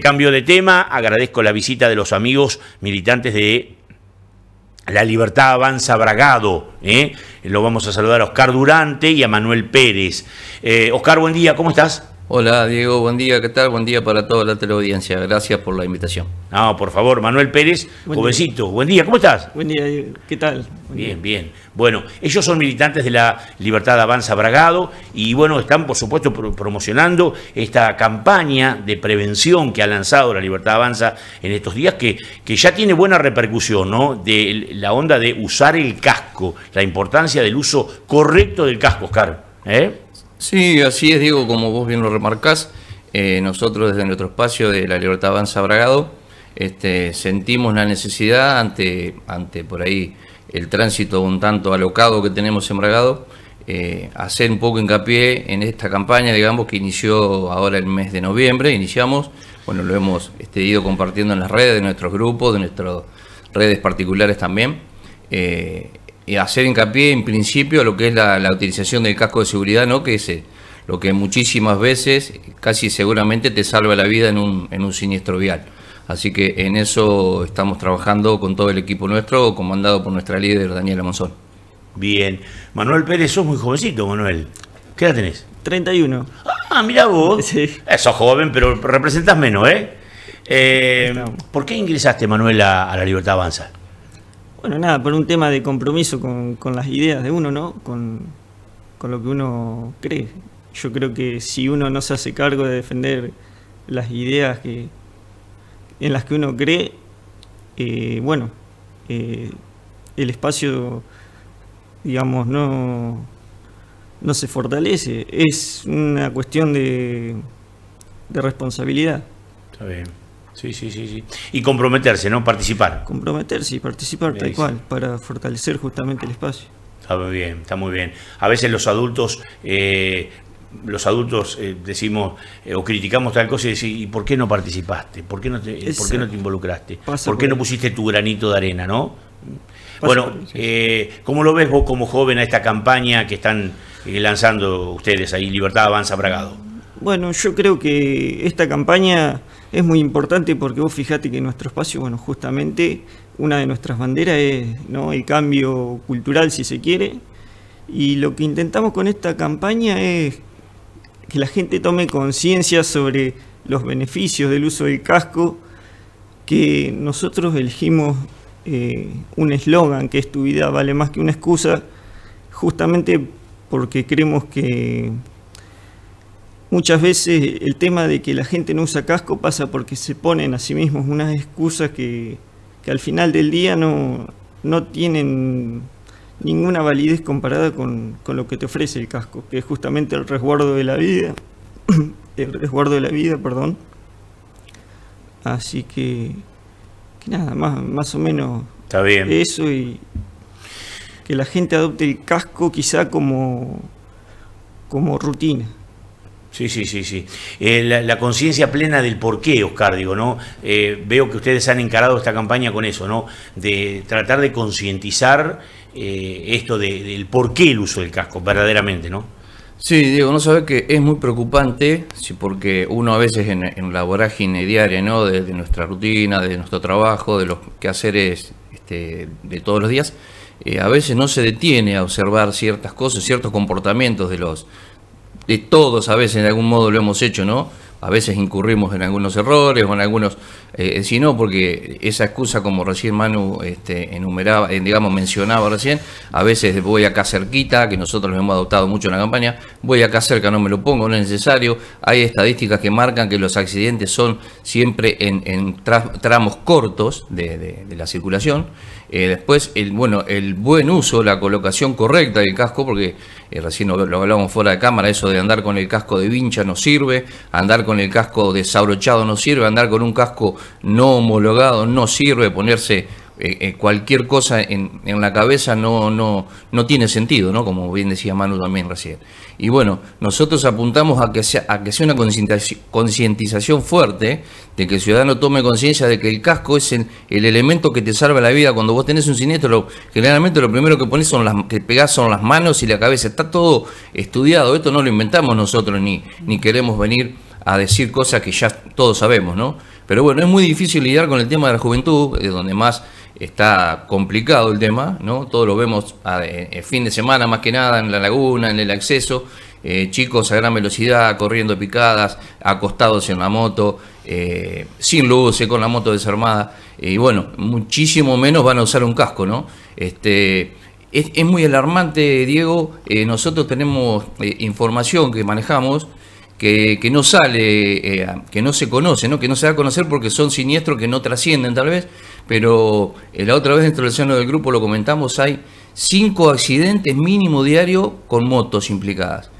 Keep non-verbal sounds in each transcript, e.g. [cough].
Cambio de tema, agradezco la visita de los amigos militantes de la libertad avanza Bragado. ¿eh? Lo vamos a saludar a Oscar Durante y a Manuel Pérez. Eh, Oscar, buen día, ¿cómo estás? Hola Diego, buen día, ¿qué tal? Buen día para toda la teleaudiencia, gracias por la invitación. No, por favor, Manuel Pérez, jovencito, buen día, ¿cómo estás? Buen día, ¿qué tal? bien, bien. Bueno, ellos son militantes de la Libertad Avanza Bragado y bueno, están por supuesto promocionando esta campaña de prevención que ha lanzado la Libertad Avanza en estos días, que, que ya tiene buena repercusión, ¿no? De la onda de usar el casco, la importancia del uso correcto del casco, Oscar. ¿Eh? Sí, así es, Diego, como vos bien lo remarcás, eh, nosotros desde nuestro espacio de la Libertad Avanza Bragado este, sentimos la necesidad ante, ante por ahí el tránsito un tanto alocado que tenemos en Bragado, eh, hacer un poco hincapié en esta campaña, digamos, que inició ahora el mes de noviembre, iniciamos, bueno, lo hemos este, ido compartiendo en las redes, de nuestros grupos, de nuestras redes particulares también. Eh, eh, hacer hincapié en principio a lo que es la, utilización del casco de seguridad, ¿no? que es eh, lo que muchísimas veces, casi seguramente, te salva la vida en un, siniestro vial. Así que en eso estamos trabajando con todo el equipo nuestro, comandado por nuestra líder Daniela Monzón. Bien. Manuel Pérez, sos muy jovencito, Manuel. ¿Qué edad tenés? 31. Ah, mira vos. [laughs] Eso, eh, joven, pero representás menos, ¿eh? por qué ingresaste, Manuel, a la Libertad Avanza? Bueno, nada, por un tema de compromiso con, con las ideas de uno, ¿no? Con, lo que uno cree. Yo creo que si uno no se hace cargo de defender las ideas que, en las que uno cree, eh, bueno, eh, el espacio, digamos, no, no se fortalece. Es una cuestión de, de responsabilidad. Está bien. Sí, sí, sí, sí. Y comprometerse, ¿no? Participar. Comprometerse y participar tal cual, para fortalecer justamente el espacio. Está muy bien, está muy bien. A veces los adultos eh, los adultos eh, decimos eh, o criticamos tal cosa y decimos, ¿y por qué no participaste? ¿Por qué no te, no te involucraste? ¿Por qué no pusiste tu granito de arena, no? bueno, ¿cómo lo ves vos como joven a esta campaña que están lanzando ustedes ahí, Libertad Avanza Bragado? Bueno, yo creo que esta campaña es muy importante porque vos fijate que nuestro espacio, bueno, justamente una de nuestras banderas es el cambio cultural, si se quiere, y lo que intentamos con esta campaña es que la gente tome conciencia sobre los beneficios del uso del casco, que nosotros elegimos eh, un eslogan que es tu vida vale más que una excusa, justamente porque creemos que Muchas veces el tema de que la gente no usa casco pasa porque se ponen a sí mismos unas excusas que, al final del día no, no tienen ninguna validez comparada con, lo que te ofrece el casco, que es justamente el resguardo de la vida, [coughs] el resguardo de la vida, perdón. Así que, que nada, más, más o menos eso y que la gente adopte el casco quizá como, como rutina. Sí, sí, sí, sí. Eh, la, conciencia plena del porqué, Oscar, digo, ¿no? Eh, veo que ustedes han encarado esta campaña con eso, ¿no? De tratar de concientizar eh, esto del por qué el uso del casco, verdaderamente, ¿no? Sí, Diego, no sabe que es muy preocupante, sí, porque uno a veces en, la vorágine diaria, ¿no? De, nuestra rutina, de nuestro trabajo, de los quehaceres este, de todos los días, a veces no se detiene a observar ciertas cosas, ciertos comportamientos de los todos a veces, de algún modo lo hemos hecho, ¿no? A veces incurrimos en algunos errores o en algunos, eh, si porque esa excusa, como recién Manu este, enumeraba, eh, digamos, mencionaba recién, a veces voy acá cerquita, que nosotros lo hemos adoptado mucho en la campaña, voy acá cerca, no me lo pongo, no es necesario. Hay estadísticas que marcan que los accidentes son siempre en, tramos cortos de la circulación. Eh, después, el, bueno, el buen uso, la colocación correcta del casco, porque eh, recién lo, hablamos fuera de cámara, eso de andar con el casco de vincha no sirve, andar con el casco desabrochado no sirve, andar con un casco no homologado no sirve, ponerse eh, eh, cualquier cosa en, la cabeza no, no, no tiene sentido, ¿no? Como bien decía Manu también recién. Y bueno, nosotros apuntamos a que sea, a que sea una concientización fuerte, de que el ciudadano tome conciencia de que el casco es el, el, elemento que te salva la vida. Cuando vos tenés un siniestro, generalmente lo primero que pones son las, que pegás son las manos y la cabeza. Está todo estudiado, esto no lo inventamos nosotros, ni, ni queremos venir a decir cosas que ya todos sabemos, ¿no? Pero bueno, es muy difícil lidiar con el tema de la juventud, es donde más está complicado el tema, ¿no? Todo lo vemos a, ah, eh, fin de semana más que nada en la laguna, en el acceso, eh, chicos a gran velocidad, corriendo picadas, acostados en la moto, eh, sin luces, con la moto desarmada. Y bueno, muchísimo menos van a usar un casco, ¿no? Este, es, muy alarmante, Diego. nosotros tenemos información que manejamos que, no sale, eh, que no se conoce, ¿no? que no se da a conocer porque son siniestros que no trascienden tal vez, pero eh, la otra vez dentro del seno del grupo lo comentamos, hay cinco accidentes mínimo diario con motos implicadas.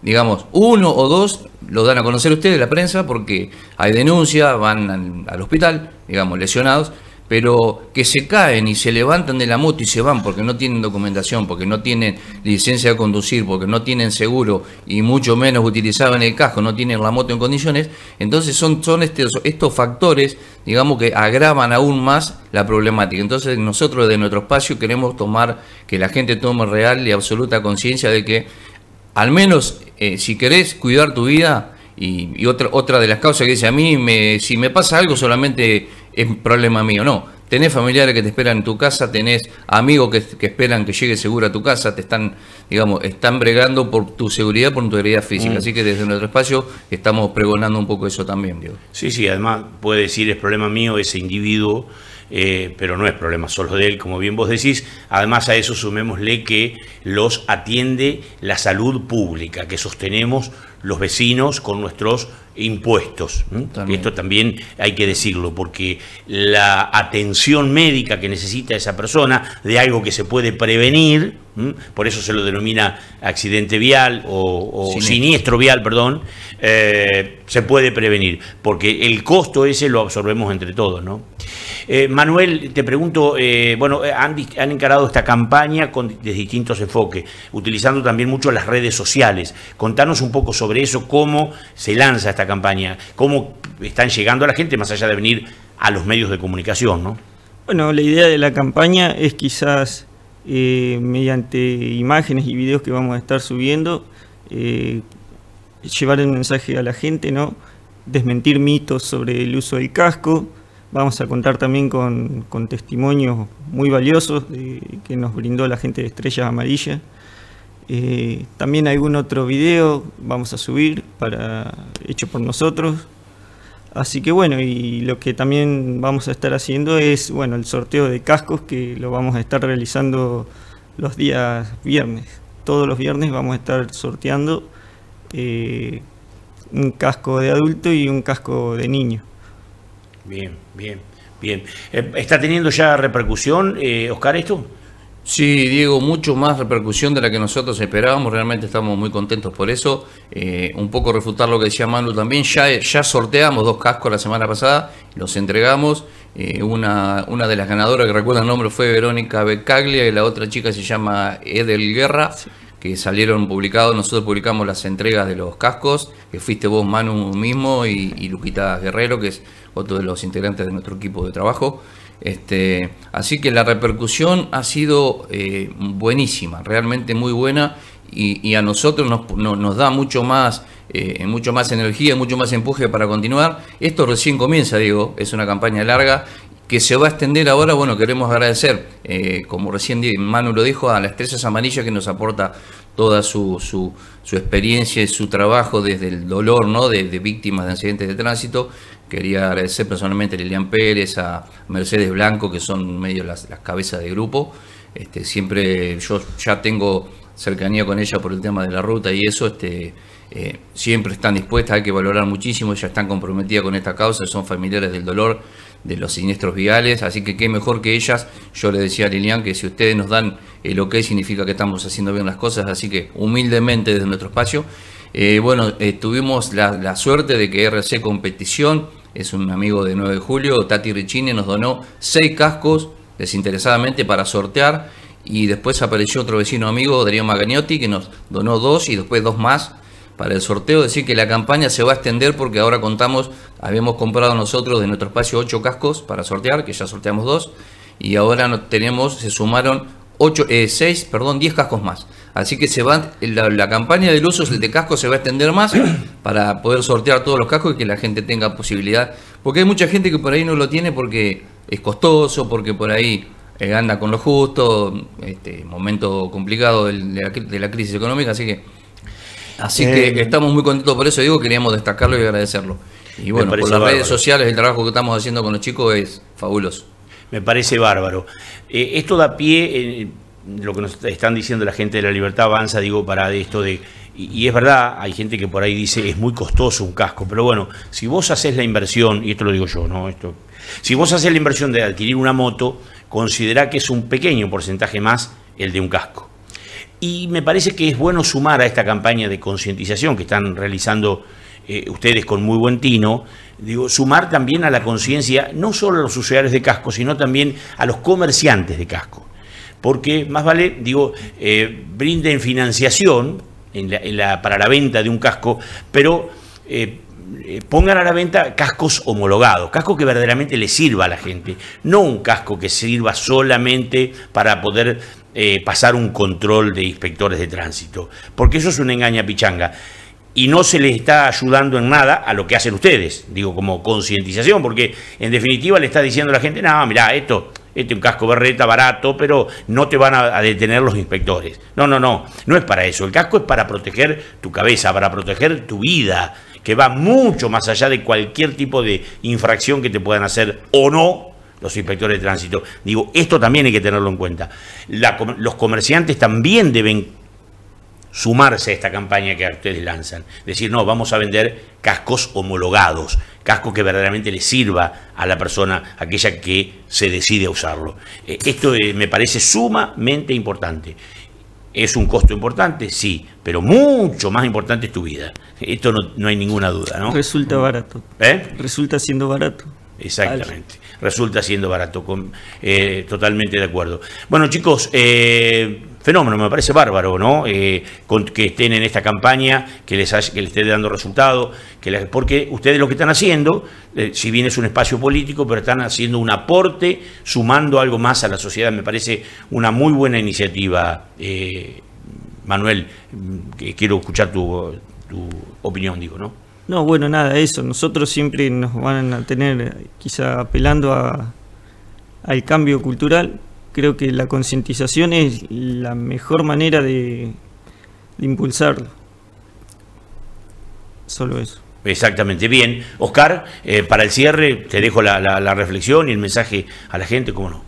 Digamos, uno o dos lo dan a conocer ustedes, la prensa, porque hay denuncia van al hospital, digamos, lesionados, pero que se caen y se levantan de la moto y se van porque no tienen documentación, porque no tienen licencia de conducir, porque no tienen seguro y mucho menos utilizaban el casco, no tienen la moto en condiciones, entonces son, son estos, estos factores, digamos, que agravan aún más la problemática. Entonces nosotros de nuestro espacio queremos tomar, que la gente tome real y absoluta conciencia de que al menos eh, si querés cuidar tu vida, y, otra, otra de las causas que dice a mí, me, si me pasa algo solamente es problema mío, no. Tenés familiares que te esperan en tu casa, tenés amigos que, esperan que llegue seguro a tu casa, te están, digamos, están bregando por tu seguridad, por tu integridad física. Mm. Así que desde nuestro espacio estamos pregonando un poco eso también, Sí, sí, además puede decir es problema mío ese individuo eh, pero no es problema solo de él, como bien vos decís. Además a eso sumémosle que los atiende la salud pública, que sostenemos los vecinos con nuestros impuestos. Esto también hay que decirlo, porque la atención médica que necesita esa persona de algo que se puede prevenir, por eso se lo denomina accidente vial o, siniestro. vial, perdón, eh, se puede prevenir, porque el costo ese lo absorbemos entre todos. ¿no? Eh, Manuel, te pregunto, eh, bueno, han, encarado esta campaña con, de distintos enfoques, utilizando también mucho las redes sociales. Contanos un poco sobre eso, cómo se lanza esta campaña, cómo están llegando a la gente, más allá de venir a los medios de comunicación, ¿no? Bueno, la idea de la campaña es quizás eh, mediante imágenes y videos que vamos a estar subiendo, eh, llevar el mensaje a la gente, ¿no? desmentir mitos sobre el uso del casco. Vamos a contar también con, testimonios muy valiosos que nos brindó la gente de Estrellas Amarillas. Eh, también algún otro video vamos a subir hecho por nosotros Así que bueno, y lo que también vamos a estar haciendo es, bueno, el sorteo de cascos que lo vamos a estar realizando los días viernes. Todos los viernes vamos a estar sorteando eh, un casco de adulto y un casco de niño. Bien, bien, bien. Eh, ¿Está teniendo ya repercusión, eh, Oscar, esto? Sí, Diego, mucho más repercusión de la que nosotros esperábamos. Realmente estamos muy contentos por eso. Eh, un poco refutar lo que decía Manu también. Ya, ya sorteamos dos cascos la semana pasada, los entregamos. Eh, una, una de las ganadoras que recuerda el nombre fue Verónica Becaglia y la otra chica se llama Edel Guerra que salieron publicados. Nosotros publicamos las entregas de los cascos, que fuiste vos, Manu mismo, y, y Luquita Guerrero, que es otro de los integrantes de nuestro equipo de trabajo. Este, así que la repercusión ha sido eh, buenísima, realmente muy buena, y, a nosotros nos, nos, da mucho más, eh, mucho más energía, mucho más empuje para continuar. Esto recién comienza, digo, es una campaña larga que se va a extender ahora. Bueno, queremos agradecer, eh, como recién Manu lo dijo, a las Tresas Amarillas que nos aporta toda su, su, experiencia y su trabajo desde el dolor ¿no? de, víctimas de accidentes de tránsito. Quería agradecer personalmente a Lilian Pérez, a Mercedes Blanco, que son medio las, cabezas de grupo. Este, siempre yo ya tengo cercanía con ella por el tema de la ruta y eso, este, eh, siempre están dispuestas, hay que valorar muchísimo, ellas están comprometidas con esta causa, son familiares del dolor de los siniestros viales, así que qué mejor que ellas. Yo le decía a Lilian que si ustedes nos dan el ok significa que estamos haciendo bien las cosas, así que humildemente desde nuestro espacio. Eh, bueno, eh, tuvimos la, suerte de que RC Competición, es un amigo de 9 de julio, Tati Riccini, nos donó seis cascos desinteresadamente para sortear y después apareció otro vecino amigo, Darío Magagnotti, que nos donó dos y después dos más para el sorteo, decir que la campaña se va a extender porque ahora contamos, habíamos comprado nosotros de nuestro espacio ocho cascos para sortear, que ya sorteamos dos, y ahora tenemos, se sumaron ocho eh, 6, perdón, 10 cascos más. Así que se va, la, la campaña del uso de cascos se va a extender más [coughs] para poder sortear todos los cascos y que la gente tenga posibilidad. Porque hay mucha gente que por ahí no lo tiene porque es costoso, porque por ahí eh, anda con lo justo, este momento complicado de la crisis económica, así que Así que eh, estamos muy contentos por eso, digo, queríamos destacarlo y agradecerlo. Y bueno, por las redes sociales, el trabajo que estamos haciendo con los chicos es fabuloso. Me parece bárbaro. Eh, esto da pie, en eh, lo que nos están diciendo la gente de la libertad avanza, digo, para esto de y, es verdad, hay gente que por ahí dice es muy costoso un casco, pero bueno, si vos haces la inversión, y esto lo digo yo, ¿no? Esto, si vos haces la inversión de adquirir una moto, considerá que es un pequeño porcentaje más el de un casco. Y me parece que es bueno sumar a esta campaña de concientización que están realizando eh, ustedes con muy buen tino, digo, sumar también a la conciencia no solo a los usuarios de casco, sino también a los comerciantes de casco. Porque más vale, digo, eh, brinden financiación para la venta de un casco, pero eh, pongan a la venta cascos homologados, cascos que verdaderamente les sirva a la gente, no un casco que sirva solamente para poder eh, pasar un control de inspectores de tránsito, porque eso es una engaña pichanga. Y no se les está ayudando en nada a lo que hacen ustedes, digo, como concientización, porque en definitiva le está diciendo a la gente, no, mirá, esto, este es un casco berreta barato, pero no te van a, detener los inspectores. No, no, no, no es para eso. El casco es para proteger tu cabeza, para proteger tu vida, que va mucho más allá de cualquier tipo de infracción que te puedan hacer o no los inspectores de tránsito. Digo, esto también hay que tenerlo en cuenta. los comerciantes también deben sumarse a esta campaña que ustedes lanzan. Decir, no, vamos a vender cascos homologados, casco que verdaderamente le sirva a la persona, aquella que se decide a usarlo. Eh, esto eh, me parece sumamente importante. ¿Es un costo importante? Sí, pero mucho más importante es tu vida. Esto no, hay ninguna duda, ¿no? Resulta mm. barato. ¿Eh? Resulta siendo barato. Exactamente resulta siendo barato. Con, eh, totalmente de acuerdo. Bueno, chicos, eh, fenómeno, me parece bárbaro, ¿no? Eh, que estén en esta campaña, que les, que esté dando resultado, que porque ustedes lo que están haciendo, si bien es un espacio político, pero están haciendo un aporte, sumando algo más a la sociedad. Me parece una muy buena iniciativa. Eh, Manuel, quiero escuchar tu opinión, digo, ¿no? No, bueno, nada, eso. Nosotros siempre nos van a tener quizá apelando al cambio cultural. Creo que la concientización es la mejor manera de, impulsarlo. Solo eso. Exactamente, bien. Oscar, eh, para el cierre te dejo la, reflexión y el mensaje a la gente, ¿cómo no?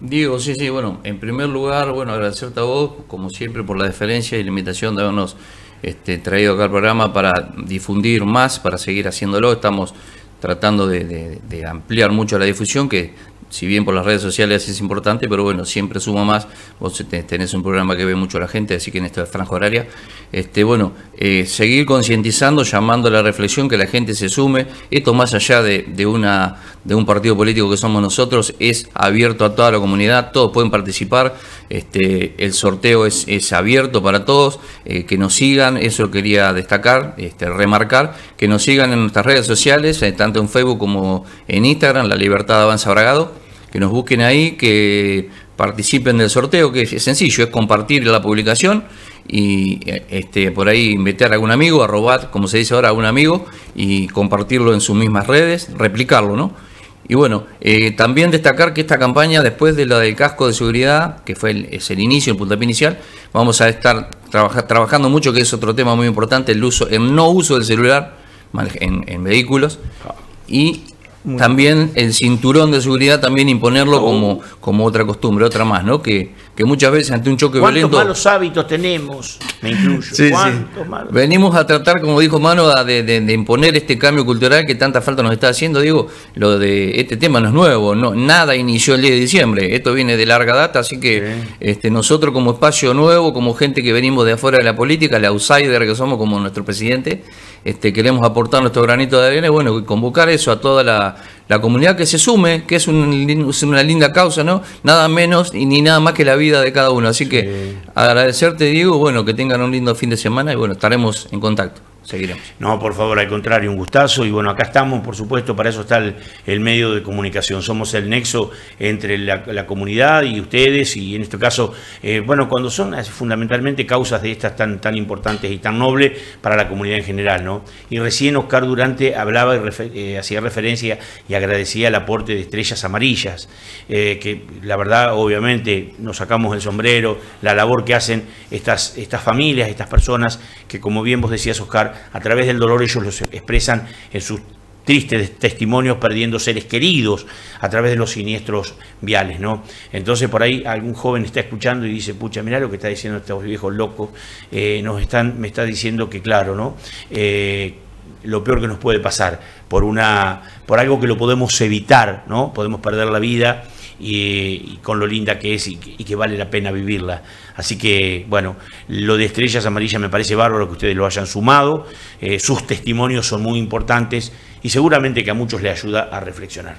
Digo, sí, sí, bueno, en primer lugar, bueno, agradecerte a vos, como siempre, por la deferencia y la invitación de habernos este, traído acá al programa para difundir más, para seguir haciéndolo. Estamos tratando de, ampliar mucho la difusión, que si bien por las redes sociales es importante, pero bueno, siempre suma más. Vos este, tenés un programa que ve mucho la gente, así que en esta franja horaria, este, bueno, eh, seguir concientizando, llamando a la reflexión, que la gente se sume. Esto más allá una, de un partido político que somos nosotros, es abierto a toda la comunidad, todos pueden participar este, el sorteo es, abierto para todos, eh, que nos sigan, eso quería destacar, este, remarcar, que nos sigan en nuestras redes sociales, eh, tanto en Facebook como en Instagram, La Libertad Avanza Bragado, que nos busquen ahí, que participen del sorteo, que es sencillo, es compartir la publicación y eh, este, por ahí invitar a algún amigo, Arrobar, como se dice ahora, a un amigo y compartirlo en sus mismas redes, replicarlo, ¿no? Y bueno, eh, también destacar que esta campaña, después de la del casco de seguridad, que fue el, es el inicio, el puntapié inicial, vamos a estar trabajando mucho, que es otro tema muy importante, el uso, el no uso del celular en, en vehículos. Ah. Y también el cinturón de seguridad, también imponerlo oh. como, como otra costumbre, otra más, ¿no? Que, que muchas veces ante un choque violento... ¿Cuántos malos hábitos tenemos? Me incluyo. Venimos a tratar, como dijo Mano, de, imponer este cambio cultural que tanta falta nos está haciendo. Digo, lo de este tema no es nuevo, no, nada inició el día de diciembre, esto viene de larga data, así que este, nosotros como espacio nuevo, como gente que venimos de afuera de la política, la outsider que somos como nuestro presidente, este, queremos aportar nuestro granito de arena y bueno, convocar eso a toda la, comunidad que se sume, que es, una linda causa, ¿no? Nada menos y ni nada más que la vida de cada uno. Así que agradecerte, Diego, bueno, que tengan un lindo fin de semana y bueno, estaremos en contacto. No, por favor, al contrario, un gustazo. Y bueno, acá estamos, por supuesto, para eso está el, medio de comunicación. Somos el nexo entre la, comunidad y ustedes, y en este caso, eh, bueno, cuando son eh, fundamentalmente causas de estas tan, tan importantes y tan nobles para la comunidad en general, ¿no? Y recién Oscar Durante hablaba y eh, hacía referencia y agradecía el aporte de Estrellas Amarillas, que la verdad, obviamente, nos sacamos el sombrero, la labor que hacen estas, estas familias, estas personas, que como bien vos decías, Oscar, a través del dolor ellos los expresan en sus tristes testimonios perdiendo seres queridos a través de los siniestros viales, ¿no? Entonces por ahí algún joven está escuchando y dice, pucha, mirá lo que está diciendo este viejos locos, eh, nos están, me está diciendo que claro, ¿no? Eh, lo peor que nos puede pasar por una por algo que lo podemos evitar, ¿no? Podemos perder la vida y, con lo linda que es y, que vale la pena vivirla. Así que, bueno, lo de Estrellas Amarillas me parece bárbaro que ustedes lo hayan sumado, eh, sus testimonios son muy importantes y seguramente que a muchos les ayuda a reflexionar.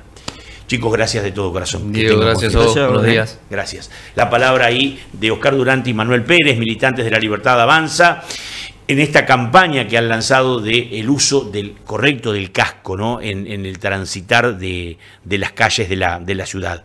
Chicos, gracias de todo corazón. gracias a todos, Buenos días. Gracias. La palabra ahí de Oscar Durante y Manuel Pérez, militantes de la Libertad Avanza, en esta campaña que han lanzado del el uso del correcto del casco, ¿no? En, el transitar de, las calles de la, de la ciudad.